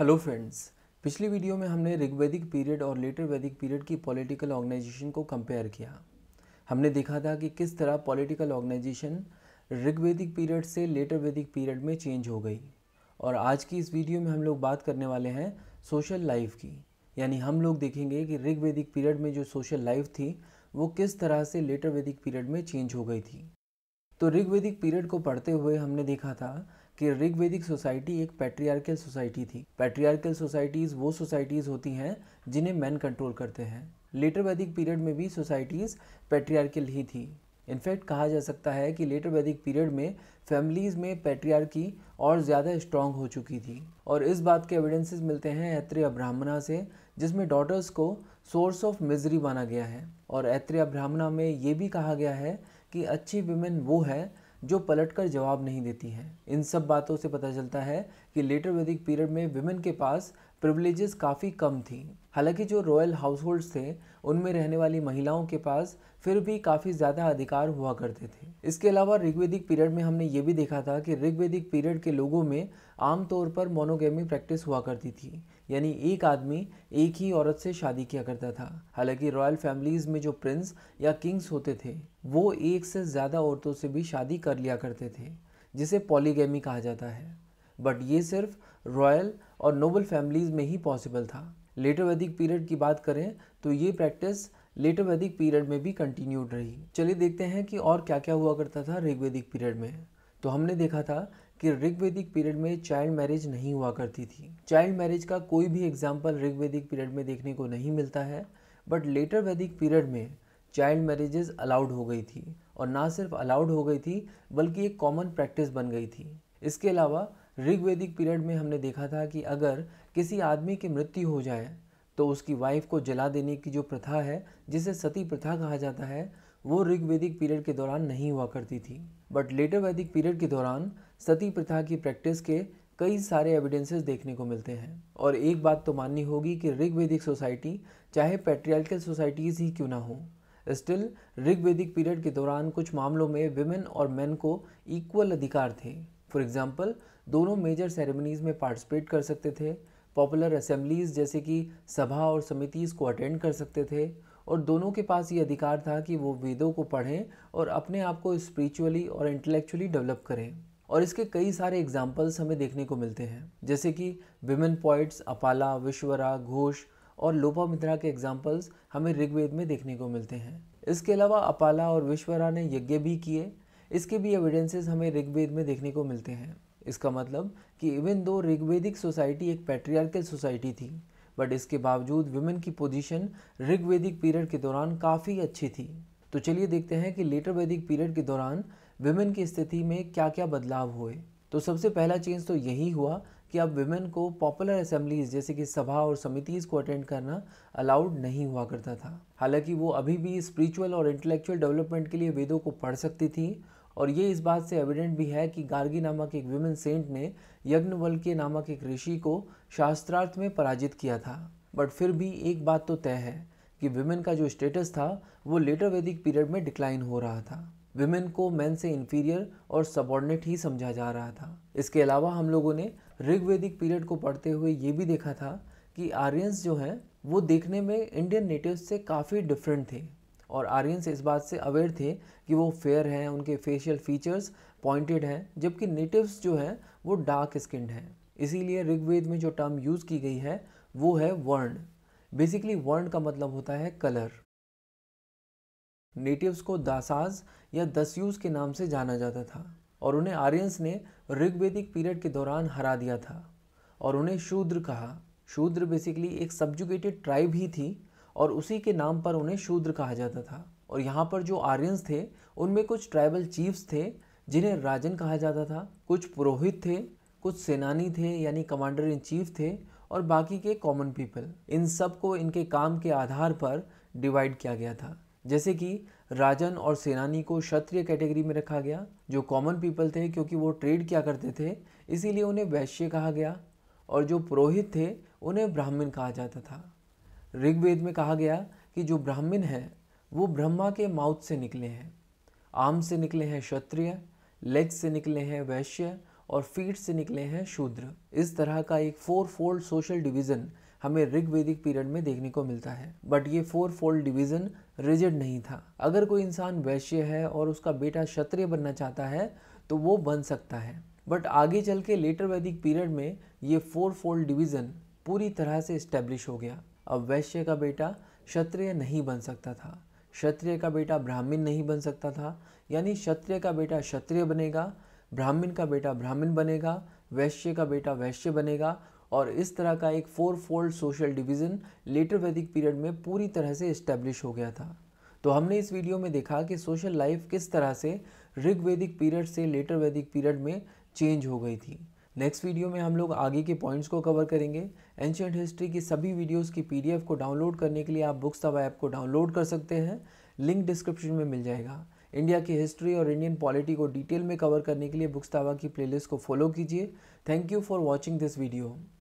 hello friends पिछली video में हमने ऋग्वैदिक पीरियड और लेटर वैदिक पीरियड की पॉलिटिकल ऑर्गेनाइजेशन को कंपेयर किया हमने देखा था कि किस तरह पॉलिटिकल ऑर्गेनाइजेशन ऋग्वैदिक पीरियड से लेटर वैदिक पीरियड में चेंज हो गई और आज की इस वीडियो में हम लोग बात करने वाले हैं सोशल लाइफ की यानी हम लोग देखेंगे कि ऋग्वैदिक पीरियड में जो सोशल लाइफ थी वो किस तरह से लेटर वैदिक पीरियड में चेंज हो गई थी तो ऋग्वैदिक पीरियड को पढ़ते हुए हमने देखा था कि ऋग्वेदिक सोसाइटी एक पैट्रियार्कल सोसाइटी थी पैट्रियार्कल सोसाइटीज़ वो सोसाइटीज़ होती हैं जिन्हें मैन कंट्रोल करते हैं लेटर वैदिक पीरियड में भी सोसाइटीज़ पैट्रियार्कल ही थी इनफैक्ट कहा जा सकता है कि लेटर वैदिक पीरियड में फैमिलीज़ में पैट्रियार्की और ज़्यादा स्ट्रॉन्ग हो चुकी थी और इस बात के एविडेंसेस मिलते हैं ऐत्रेय ब्राह्मणा से जिसमें डॉटर्स को सोर्स ऑफ मिजरी माना गया है और ऐत्रेय ब्राह्मणा में ये भी कहा गया है कि अच्छी विमेन वो है जो पलटकर जवाब नहीं देती हैं इन सब बातों से पता चलता है कि लेटर वैदिक पीरियड में विमेन के पास प्रिवलेजेस काफ़ी कम थी हालांकि जो रॉयल हाउस थे उनमें रहने वाली महिलाओं के पास फिर भी काफ़ी ज़्यादा अधिकार हुआ करते थे इसके अलावा ऋग्वेदिक पीरियड में हमने ये भी देखा था कि ऋग्वेदिक पीरियड के लोगों में आमतौर पर मोनोगेमी प्रैक्टिस हुआ करती थी यानी एक आदमी एक ही औरत से शादी किया करता था हालांकि रॉयल फैमिलीज़ में जो प्रिंस या किंग्स होते थे वो एक से ज़्यादा औरतों से भी शादी कर लिया करते थे जिसे पॉलीगेमी कहा जाता है बट ये सिर्फ रॉयल और नोबल फैमिलीज़ में ही पॉसिबल था लेटर वैदिक पीरियड की बात करें तो ये प्रैक्टिस लेटर वैदिक पीरियड में भी कंटिन्यूड रही चलिए देखते हैं कि और क्या क्या हुआ करता था ऋग्वेदिक पीरियड में तो हमने देखा था कि ऋग्वेदिक पीरियड में चाइल्ड मैरिज नहीं हुआ करती थी चाइल्ड मैरिज का कोई भी एग्जाम्पल ऋग्वेदिक पीरियड में देखने को नहीं मिलता है बट लेटर वैदिक पीरियड में चाइल्ड मैरिजेज अलाउड हो गई थी और ना सिर्फ अलाउड हो गई थी बल्कि एक कॉमन प्रैक्टिस बन गई थी इसके अलावा ऋग्वेदिक पीरियड में हमने देखा था कि अगर किसी आदमी की मृत्यु हो जाए तो उसकी वाइफ को जला देने की जो प्रथा है जिसे सती प्रथा कहा जाता है वो ऋग वैदिक पीरियड के दौरान नहीं हुआ करती थी बट लेटर वैदिक पीरियड के दौरान सती प्रथा की प्रैक्टिस के कई सारे एविडेंसेस देखने को मिलते हैं और एक बात तो माननी होगी कि ऋग वैदिक सोसाइटी चाहे पेट्रियाल्कल सोसाइटीज़ ही क्यों ना हो स्टिल ऋग वैदिक पीरियड के दौरान कुछ मामलों में विमेन और मेन को इक्वल अधिकार थे फॉर एग्जाम्पल दोनों मेजर सेरेमनीज में पार्टिसिपेट कर सकते थे पॉपुलर असेंबलीज जैसे कि सभा और समितिज को अटेंड कर सकते थे और दोनों के पास ये अधिकार था कि वो वेदों को पढ़ें और अपने आप को स्पिरिचुअली और इंटेलेक्चुअली डेवलप करें और इसके कई सारे एग्जाम्पल्स हमें देखने को मिलते हैं जैसे कि विमेन पॉइट्स अपाला विश्वरा घोष और लोपामित्रा के एग्जाम्पल्स हमें ऋग्वेद में देखने को मिलते हैं इसके अलावा अपाला और विश्वरा ने यज्ञ भी किए इसके भी एविडेंसेस हमें ऋग्वेद में देखने को मिलते हैं इसका मतलब कि इवन दो ऋग्वेदिक सोसाइटी एक पैट्रियार्कल सोसाइटी थी बट इसके बावजूद वुमेन की पोजीशन ऋग्वेदिक पीरियड के दौरान काफ़ी अच्छी थी तो चलिए देखते हैं कि लेटर वैदिक पीरियड के दौरान वुमेन की स्थिति में क्या क्या बदलाव हुए तो सबसे पहला चेंज तो यही हुआ कि अब वुमेन को पॉपुलर असेंबलीज जैसे कि सभा और समितिज को अटेंड करना अलाउड नहीं हुआ करता था हालांकि वो अभी भी स्पिरिचुअल और इंटेलेक्चुअल डेवलपमेंट के लिए वेदों को पढ़ सकती थी और ये इस बात से एविडेंट भी है कि गार्गी नामक एक विमेन सेंट ने यज्ञवल के नामक एक ऋषि को शास्त्रार्थ में पराजित किया था बट फिर भी एक बात तो तय है कि विमेन का जो स्टेटस था वो लेटर वैदिक पीरियड में डिक्लाइन हो रहा था विमेन को मैन से इन्फीरियर और सबॉर्डिनेट ही समझा जा रहा था इसके अलावा हम लोगों ने ऋग्वेदिक पीरियड को पढ़ते हुए ये भी देखा था कि आर्यंस जो हैं वो देखने में इंडियन नेटिव से काफ़ी डिफरेंट थे और आर्यंस इस बात से अवेयर थे कि वो फेयर हैं उनके फेशियल फीचर्स पॉइंटेड हैं जबकि नेटिव्स जो हैं वो डार्क स्किन्ड हैं इसीलिए ऋग्वेद में जो टर्म यूज़ की गई है वो है वर्ण बेसिकली वर्ण का मतलब होता है कलर नेटिव्स को दासाज या दस्यूज के नाम से जाना जाता था और उन्हें आर्यंस ने ऋग्वेदिक पीरियड के दौरान हरा दिया था और उन्हें शूद्र कहा शूद्र बेसिकली एक सब्जुकेटेड ट्राइब ही थी और उसी के नाम पर उन्हें शूद्र कहा जाता था और यहाँ पर जो आर्यंस थे उनमें कुछ ट्राइबल चीफ्स थे जिन्हें राजन कहा जाता था कुछ पुरोहित थे कुछ सेनानी थे यानी कमांडर इन चीफ थे और बाकी के कॉमन पीपल इन सब को इनके काम के आधार पर डिवाइड किया गया था जैसे कि राजन और सेनानी को क्षत्रिय कैटेगरी में रखा गया जो कॉमन पीपल थे क्योंकि वो ट्रेड किया करते थे इसीलिए उन्हें वैश्य कहा गया और जो पुरोहित थे उन्हें ब्राह्मण कहा जाता था ऋग्वेद में कहा गया कि जो ब्राह्मण हैं वो ब्रह्मा के माउथ से निकले हैं आम से निकले हैं क्षत्रिय लेग से निकले हैं वैश्य और फीट से निकले हैं शूद्र इस तरह का एक फोर फोल्ड सोशल डिवीज़न हमें ऋग्वेदिक पीरियड में देखने को मिलता है बट ये फोर फोल्ड डिवीज़न रिजिड नहीं था अगर कोई इंसान वैश्य है और उसका बेटा क्षत्रिय बनना चाहता है तो वो बन सकता है बट आगे चल के लेटर वैदिक पीरियड में ये फोर फोल्ड डिवीज़न पूरी तरह से इस्टेब्लिश हो गया अब वैश्य का बेटा क्षत्रिय नहीं बन सकता था क्षत्रिय का बेटा ब्राह्मण नहीं बन सकता था यानी क्षत्रिय का बेटा क्षत्रिय बनेगा ब्राह्मण का बेटा ब्राह्मण बनेगा वैश्य का बेटा वैश्य बनेगा और इस तरह का एक four fold social division later Vedic period में पूरी तरह से इस्टेब्लिश हो गया था तो हमने इस वीडियो में देखा कि सोशल लाइफ किस तरह से ऋग वैदिक पीरियड से लेटर वैदिक पीरियड में चेंज हो गई थी नेक्स्ट वीडियो में हम लोग आगे के पॉइंट्स को कवर करेंगे एंशंट हिस्ट्री की सभी वीडियोस की पीडीएफ को डाउनलोड करने के लिए आप बुक्स तवा ऐप को डाउनलोड कर सकते हैं लिंक डिस्क्रिप्शन में मिल जाएगा इंडिया की हिस्ट्री और इंडियन पॉलिटी को डिटेल में कवर करने के लिए बुक्स तावा की प्लेलिस्ट को फॉलो कीजिए thank you for watching this video